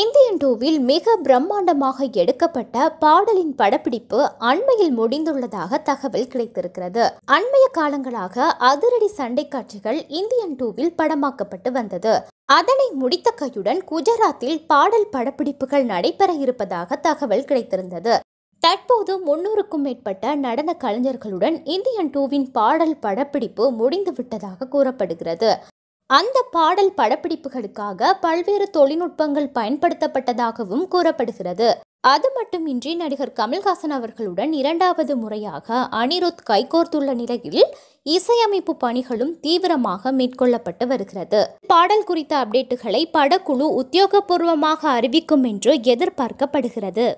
Indian டூவில் மிக பிரம்மாண்டமாக எடுக்கப்பட்ட பாடலின் படப்பிடிப்பு அண்மையில் முடிந்துள்ளதாக தகவல் கிடைத்திருக்கிறது அண்மைய காலங்களாக அதிரடி சண்டை காட்சிகள் இந்தியன் டூவில் படமாக்கப்பட்டு வந்தது அதனை முடித்த கையுடன் குஜராத்தில் பாடல் படப்பிடிப்புகள் நடைபெற இருப்பதாக தகவல் கிடைத்திருந்தது தற்போது முன்னூறுக்கும் மேற்பட்ட நடன கலைஞர்களுடன் இந்தியன் டூவின் பாடல் படப்பிடிப்பு முடிந்துவிட்டதாக கூறப்படுகிறது அந்த பாடல் படப்பிடிப்புகளுக்காக பல்வேறு தொழில்நுட்பங்கள் பயன்படுத்தப்பட்டதாகவும் கூறப்படுகிறது அது மட்டுமின்றி நடிகர் கமல்ஹாசன் அவர்களுடன் இரண்டாவது முறையாக அனிருத் கைகோர்த்துள்ள நிலையில் இசையமைப்பு பணிகளும் தீவிரமாக மேற்கொள்ளப்பட்டு வருகிறது பாடல் குறித்த அப்டேட்டுகளை படக்குழு உத்தியோகபூர்வமாக அறிவிக்கும் என்று எதிர்பார்க்கப்படுகிறது